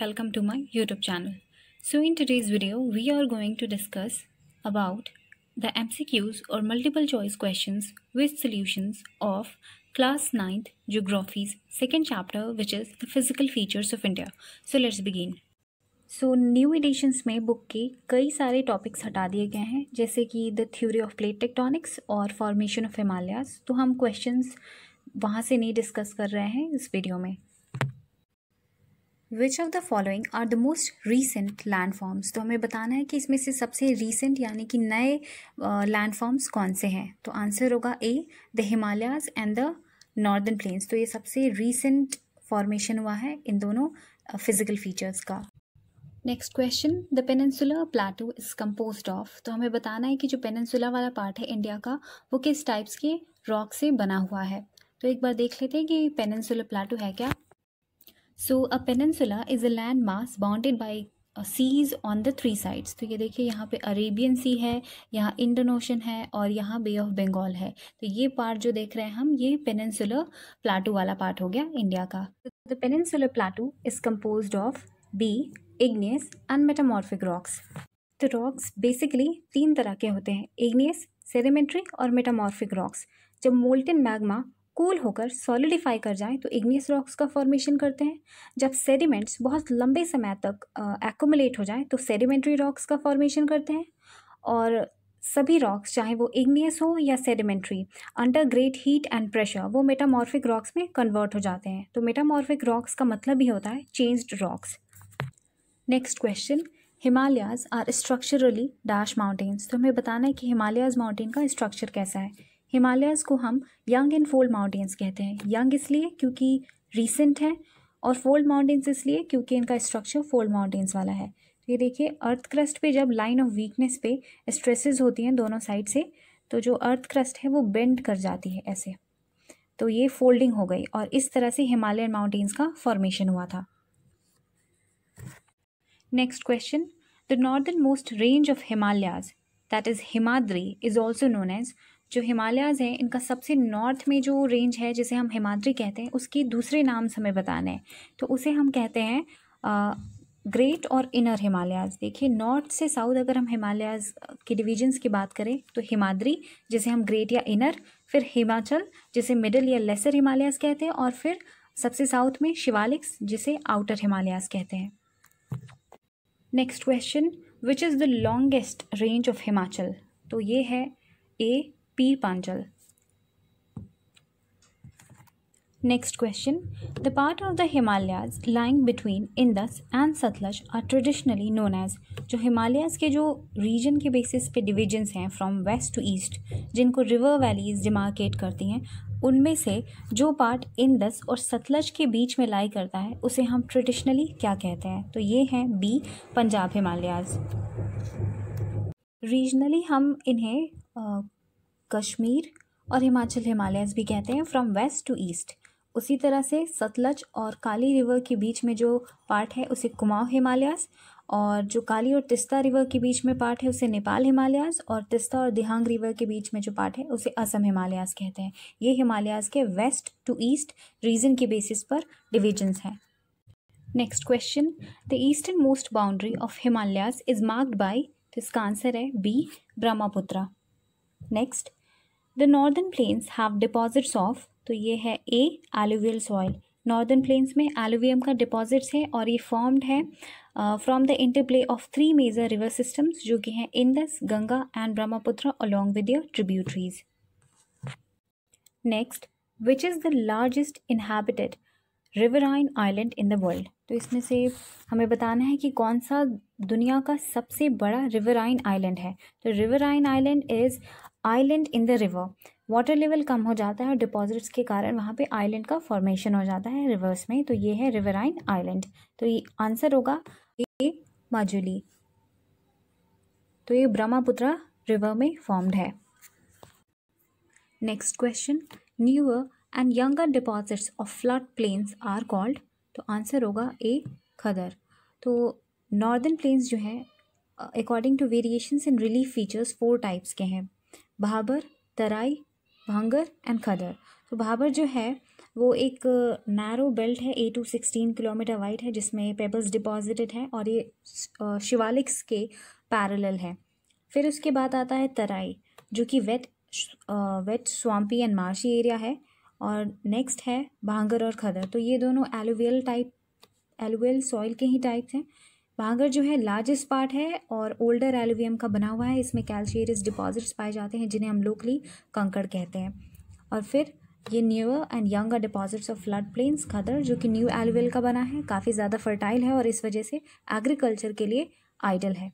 welcome to my YouTube channel. So in today's video, we are going to discuss about the MCQs or multiple choice questions with solutions of class 9th geography's second chapter which is the physical features of India. So let's begin. So new editions में book के कई सारे topics हटा दिए गए हैं जैसे कि the theory of plate tectonics और फॉर्मेशन ऑफ हिमालयाज तो हम क्वेश्चंस वहाँ से नहीं डिस्कस कर रहे हैं इस वीडियो में which of the following are the most recent landforms तो हमें बताना है कि इसमें से सबसे रीसेंट यानी कि नए लैंडफॉर्म्स कौन से हैं तो आंसर होगा A the Himalayas and the northern plains तो ये सबसे रीसेंट फॉर्मेशन हुआ है इन दोनों फिजिकल फीचर्स का next question the peninsula plateau is compose of तो हमें बताना है कि जो पेनसुला वाला पार्ट है इंडिया का वो किस टाइप्स के रॉक से बना हुआ है तो एक बार देख लेते हैं कि पेनसुला प्लाटू है क्या so a peninsula is a land mass bounded by seas on the three sides तो ये देखिए यहाँ पे अरेबियन सी है यहाँ इंडन ओशन है और यहाँ बे ऑफ बंगाल है तो ये पार्ट जो देख रहे हैं हम ये पेनन्सुलर प्लाटू वाला पार्ट हो गया इंडिया का the peninsular plateau is compose of B igneous and metamorphic rocks तो रॉक्स बेसिकली तीन तरह के होते हैं इग्नियस सेरेमेंट्री और मेटामॉर्फिक रॉक्स जब मोल्टन मैग्मा कूल होकर सॉलिडिफाई कर जाएं तो इग्नियस रॉक्स का फॉर्मेशन करते हैं जब सेडिमेंट्स बहुत लंबे समय तक एकोमुलेट हो जाएं तो सेडिमेंट्री रॉक्स का फॉर्मेशन करते हैं और सभी रॉक्स चाहे वो इग्नियस हो या sedimentary under great heat and pressure वो मेटामॉर्फिक रॉक्स में कन्वर्ट हो जाते हैं तो मेटामॉर्फिक रॉक्स का मतलब ही होता है changed rocks next question Himalayas are structurally dash mountains तो हमें बताना है कि हिमालयाज माउंटेन का स्ट्रक्चर कैसा है हिमालयाज़ को हम यंग एंड फोल्ड माउंटेन्स कहते हैं यंग इसलिए क्योंकि रीसेंट है और फोल्ड माउंटेन्स इसलिए क्योंकि इनका स्ट्रक्चर फोल्ड माउंटेन्स वाला है तो ये देखिए अर्थ क्रस्ट पे जब लाइन ऑफ वीकनेस पे स्ट्रेसेस होती हैं दोनों साइड से तो जो अर्थ क्रस्ट है वो बेंड कर जाती है ऐसे तो ये फोल्डिंग हो गई और इस तरह से हिमालयन माउंटेन्स का फॉर्मेशन हुआ था next question the northernmost range of Himalayas that is Himadri is also known as जो हिमालयाज़ हैं इनका सबसे नॉर्थ में जो रेंज है जिसे हम हिमाद्री कहते हैं उसके दूसरे नाम हमें बताने हैं तो उसे हम कहते हैं आ, ग्रेट और इनर हिमालयाज़ देखिए नॉर्थ से साउथ अगर हम हिमालयाज़ के डिविजन्स की बात करें तो हिमाद्री जिसे हम ग्रेट या इनर फिर हिमाचल जिसे मिडिल या लेसर हिमालयाज़ कहते हैं और फिर सबसे साउथ में शिवालिक्स जिसे आउटर हिमालयाज़ कहते हैं next question which is the longest range of Himachal तो ये है A Pir Panjal next question the part of the Himalayas lying between Indus and Sutlej are traditionally known as जो हिमालयाज के जो रीजन के बेसिस पे डिविजन्स हैं फ्रॉम वेस्ट टू ईस्ट जिनको रिवर वैलीज डिमार्केट करती हैं उनमें से जो पार्ट इंदस और सतलज के बीच में लाई करता है उसे हम ट्रेडिशनली क्या कहते हैं तो ये हैं बी पंजाब हिमालयाज रीजनली हम इन्हें कश्मीर और हिमाचल हिमालयस भी कहते हैं फ्रॉम वेस्ट टू ईस्ट उसी तरह से सतलज और काली रिवर के बीच में जो पार्ट है उसे कुमाऊँ हिमालयास और जो काली और तिस्ता रिवर के बीच में पार्ट है उसे नेपाल हिमालयस और तिस्ता और दिहांग रिवर के बीच में जो पार्ट है उसे असम हिमालयस कहते हैं ये हिमालयस के वेस्ट टू ईस्ट रीजन के बेसिस पर डिविजन्स हैं next question the easternmost boundary of Himalayas is marked by तो इसका आंसर है B Brahmaputra next the northern plains have deposits of तो ये है A alluvial soil northern plains में एलुवियम का डिपॉजिट्स है और ये फॉर्म्ड है from the interplay of three major river systems जो कि हैं Indus Ganga and Brahmaputra along with your tributaries next which is the largest inhabited riverine island in the world तो इसमें से हमें बताना है कि कौन सा दुनिया का सबसे बड़ा रिवराइन आइलैंड है तो riverine island is island in the river water level कम हो जाता है और डिपॉजिट्स के कारण वहाँ पे आइलैंड का फॉर्मेशन हो जाता है रिवर्स में तो ये है रिवराइन आइलैंड तो ये आंसर होगा ए माजुली तो ये ब्रह्मपुत्र रिवर में फॉर्म्ड है next question newer and younger deposits of flood plains are called तो आंसर होगा ए खदर तो नॉर्दर्न प्लेन्स जो है according to variations in relief features four types के हैं भाबर तराई भांगर एंड खदर तो भाबर जो है वो एक नैरो बेल्ट है eight to sixteen kilometre wide है जिसमें पेबल्स डिपॉजिटेड है और ये शिवालिक्स के पैरेलल है फिर उसके बाद आता है तराई जो कि wet wet swampy and marshy area है और नेक्स्ट है भांगर और खदर तो ये दोनों एलोवियल टाइप एलोवियल सॉइल के ही टाइप्स हैं भांगर जो है लार्जेस्ट पार्ट है और ओल्डर एलुवियम का बना हुआ है इसमें कैल्शियस डिपॉजिट्स पाए जाते हैं जिन्हें हम लोकली कंकड़ कहते हैं और फिर ये newer and younger deposits of flood plains khadar जो कि न्यू एलोवियल का बना है काफ़ी ज़्यादा फर्टाइल है और इस वजह से एग्रीकल्चर के लिए आइडल है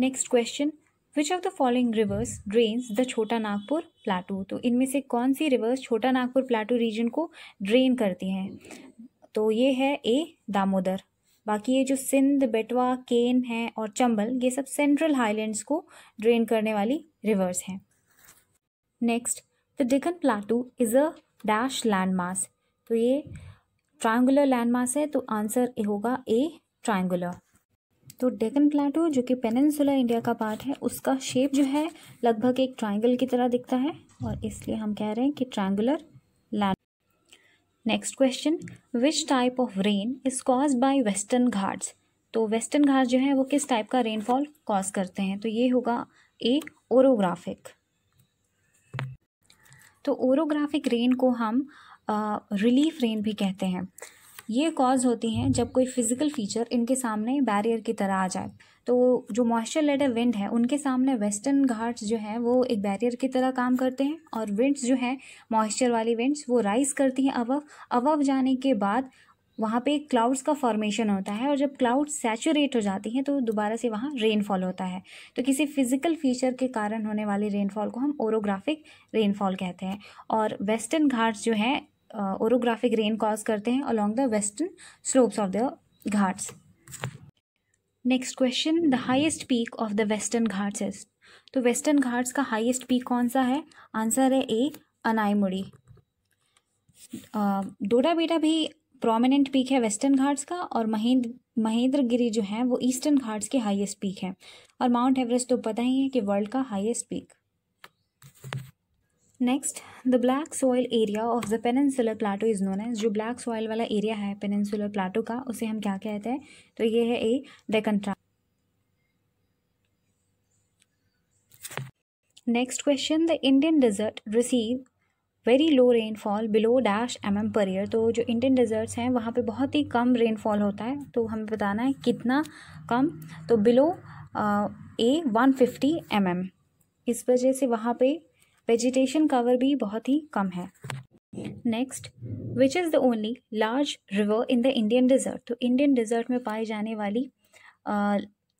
next question which of the following rivers drains the Chota Nagpur plateau तो इनमें से कौन सी rivers Chota Nagpur plateau region को ड्रेन करती हैं तो ये है ए दामोदर बाकी ये जो सिंध बेटवा केन है और चंबल ये सब सेंट्रल हाईलैंड्स को ड्रेन करने वाली रिवर्स हैं next the Deccan plateau is a dash landmass तो ये ट्राइंगुलर लैंड मास है तो आंसर ए होगा ए ट्राइंगुलर तो डेकन प्लाटो जो कि पेनन्सुला इंडिया का पार्ट है उसका शेप जो है लगभग एक ट्राइंगल की तरह दिखता है और इसलिए हम कह रहे हैं कि triangular next question which type of rain is cause by western Ghats तो वेस्टर्न घाट जो है वो किस टाइप का रेनफॉल कॉज करते हैं तो ये होगा ए ओरोग्राफिक तो ओरोग्राफिक रेन को हम रिलीफ रेन भी कहते हैं ये कॉज होती हैं जब कोई फिज़िकल फीचर इनके सामने बैरियर की तरह आ जाए तो जो मॉइस्चर लेडर विंड है उनके सामने वेस्टर्न घाट्स जो हैं वो एक बैरियर की तरह काम करते हैं और विंड्स जो हैं मॉइस्चर वाली विंड्स वो राइज़ करती हैं अवव अवव जाने के बाद वहाँ पे क्लाउड्स का फॉर्मेशन होता है और जब क्लाउड सेचूरेट हो जाती हैं तो दोबारा से वहाँ रेनफॉल होता है तो किसी फिजिकल फीचर के कारण होने वाली रेनफॉल को हम ओरोग्राफिक रेनफॉल कहते हैं और वेस्टर्न घाट्स जो हैं ओरोग्राफिक रेन कॉज करते हैं along the western slopes of the Ghats next question the highest peak of the western Ghats is तो वेस्टर्न घाट्स का हाइएस्ट पीक कौन सा है आंसर है ए अनाईमुड़ी डोडा बेटा भी प्रोमिनेंट पीक है वेस्टर्न घाट्स का और महेंद्र महेंद्रगिरी जो है वो ईस्टर्न घाट्स के हाईएस्ट पीक है और माउंट एवरेस्ट तो पता ही है कि वर्ल्ड का highest peak next the black soil area of the peninsular plateau is known as जो ब्लैक सॉइल वाला एरिया है पेनसुलर प्लाटो का उसे हम क्या कहते हैं तो ये है ए डेकंट्रा next question the Indian desert receive very low rainfall below dash M M per year तो जो इंडियन डेजर्ट्स हैं वहाँ पे बहुत ही कम रेनफॉल होता है तो हमें बताना है कितना कम तो below A one fifty M M इस वजह से वहाँ पे वेजिटेशन कवर भी बहुत ही कम है next which is the only large river in the Indian desert तो इंडियन डिज़र्ट में पाई जाने वाली आ,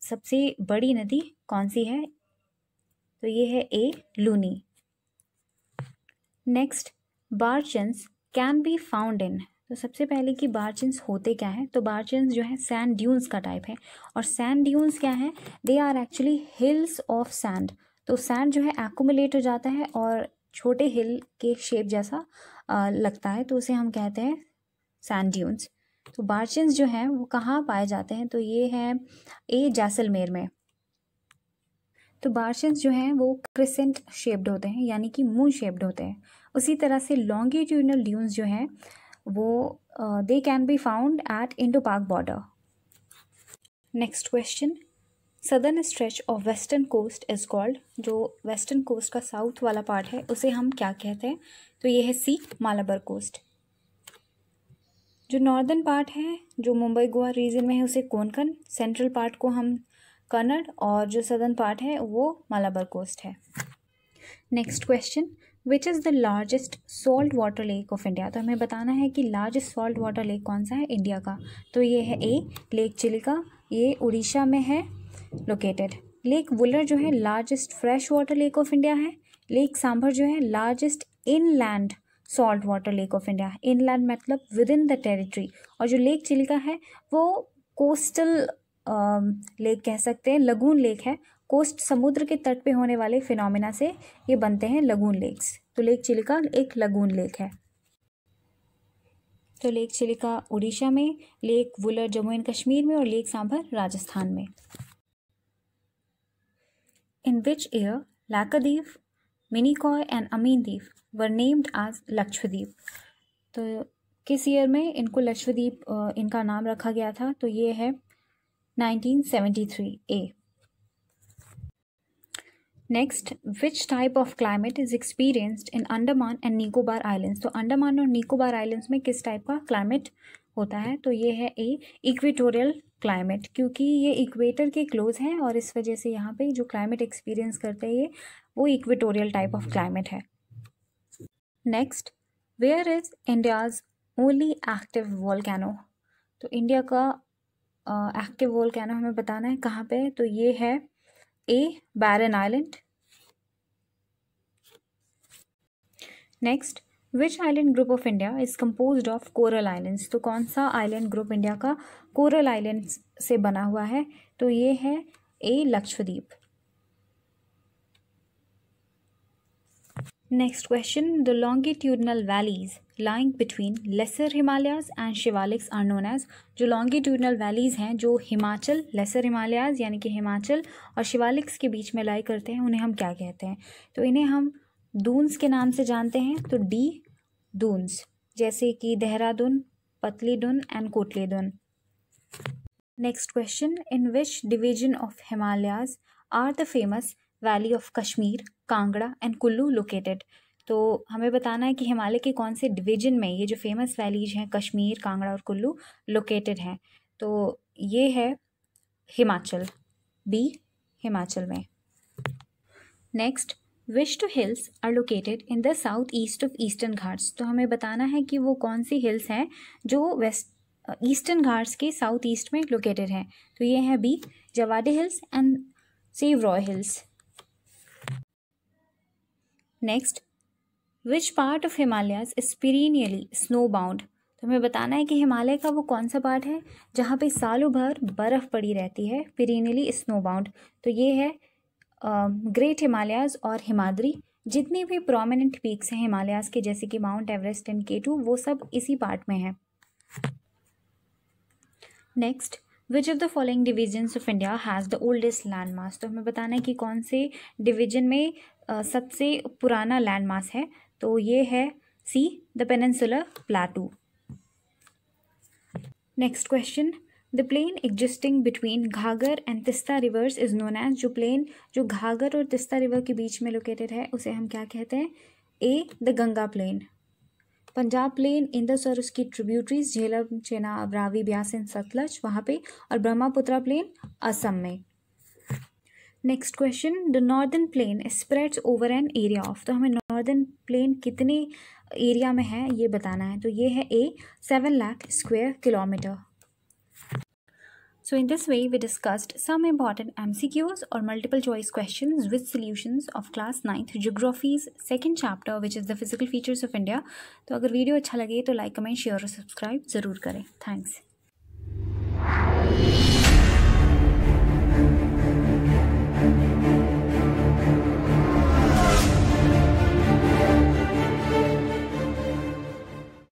सबसे बड़ी नदी कौन सी है तो ये है A Luni next barchans can be found in तो सबसे पहले कि बार्चन्स होते क्या हैं तो बार्चन्स जो है सैंड ड्यून्स का टाइप है और सैंड ड्यून्स क्या है they are actually hills of sand तो सैंड जो है एकोमुलेट हो जाता है और छोटे हिल के शेप जैसा आ, लगता है तो उसे हम कहते हैं सैंड ड्यून्स तो बार्चन्स जो हैं वो कहाँ पाए जाते हैं तो ये है ए जैसलमेर में तो बार्शंस जो हैं वो क्रिसेंट शेप्ड होते हैं यानी कि मून शेप्ड होते हैं उसी तरह से लॉन्गिट्यूडनल ड्यून्स जो हैं वो they can be found at Indo Pak border next question southern stretch of western coast is called जो वेस्टर्न कोस्ट का साउथ वाला पार्ट है उसे हम क्या कहते हैं तो ये है सी मालाबार कोस्ट जो नॉर्दर्न पार्ट है जो मुंबई गोवा रीजन में है उसे कोनकन सेंट्रल पार्ट को हम कन्नड़ और जो सदर्न पार्ट है वो मालाबार कोस्ट है next question which is the largest salt water lake of India तो हमें बताना है कि लार्जेस्ट सॉल्ट वाटर लेक कौन सा है इंडिया का तो ये है ए लेक चिल्का ये उड़ीसा में है लोकेटेड लेक वुलर जो है largest fresh water lake of India है लेक सांभर जो है largest inland salt water lake of India inland मतलब विद इन द टेरिटरी और जो लेक चिलिका है वो कोस्टल लेक um, कह सकते हैं लगून लेक है कोस्ट समुद्र के तट पे होने वाले फिनोमिना से ये बनते हैं लगून लेक्स तो लेक चिलिका एक लगून लेक है तो लेक चिलिका उड़ीसा में लेक वुलर जम्मू एंड कश्मीर में और लेक सांभर राजस्थान में in which year Lakadev, Minikoy and Amindev were named as Lakshadweep. तो किस ईयर में इनको लक्षद्वीप इनका नाम रखा गया था तो ये है 1973 A next which type of climate is experienced in Andaman and Nicobar islands तो अंडमान और निकोबार आइलैंड्स में किस टाइप का क्लाइमेट होता है तो ये है ए इक्वेटोरियल क्लाइमेट क्योंकि ये इक्वेटर के क्लोज हैं और इस वजह से यहाँ पे जो क्लाइमेट एक्सपीरियंस करते हैं ये वो equatorial type of hmm. Climate है next where is India's only active वॉल तो इंडिया का एक्टिव uh, वॉलकैनो हमें बताना है कहाँ पे तो ये है A Barren island next which island group of India is compose of coral islands तो कौन सा आइलैंड ग्रुप इंडिया का कोरल आइलैंड से बना हुआ है तो ये है A Lakshadweep next question the longitudinal valleys lying between laser Himalayas and Shivaliks are known as जो लॉन्गिट्यूडनल वैलीज हैं जो हिमाचल लेसर हिमालयाज यानी कि हिमाचल और शिवालिक्स के बीच में लाई करते हैं उन्हें हम क्या कहते हैं तो इन्हें हम दूंस के नाम से जानते हैं तो डी दूंस जैसे कि Dehradun Patlidun and Kotlidun next question in which division of Himalayas are the famous valley of Kashmir Kangra and Kullu located तो हमें बताना है कि हिमालय के कौन से डिवीजन में ये जो फेमस वैलीज हैं कश्मीर कांगड़ा और कुल्लू लोकेटेड हैं तो ये है हिमाचल बी हिमाचल में next two hills are located in the south east of eastern Ghats तो हमें बताना है कि वो कौन सी हिल्स हैं जो वेस्ट ईस्टर्न घाट्स के साउथ ईस्ट में लोकेटेड हैं तो ये हैं B Javadi hills and Shevaroy hills next which part of Himalayas is perennially snow bound तो हमें बताना है कि हिमालय का वो कौन सा पार्ट है जहाँ पे सालों भर बर्फ़ पड़ी रहती है पीरिनियली स्नो बाउंड तो ये है ग्रेट हिमालयाज़ और हिमाद्री जितने भी प्रोमिनेंट पीक्स हैं हिमालयाज़ के जैसे कि Mount Everest and K two वो सब इसी पार्ट में है next which of the following divisions of India has the oldest landmass तो हमें बताना है कि कौन से डिवीजन में सबसे पुराना लैंड मास है तो ये है see the peninsular plateau next question the plane existing between घाघर and Teesta reverse is known as जो प्लेन जो घाघर और तिस्ता रिवर के बीच में लोकेटेड है उसे हम क्या कहते हैं A the Ganga plain Punjab plain Indus और उसकी ट्रिब्यूटरीज झेलम चेना अबरावी ब्यासन सतलज वहाँ पे और ब्रह्मपुत्रा प्लेन असम में next question the northern plain spreads over an area of तो हमें नॉर्दर्न प्लेन कितने एरिया में है ये बताना है तो ये है A seven lakh square kilometre So in this way, we discussed some important MCQs or multiple choice questions with solutions of class 9th Geography's second chapter which is the physical features of India. तो अगर video अच्छा लगे तो like comment Subscribe. और subscribe ज़रूर करें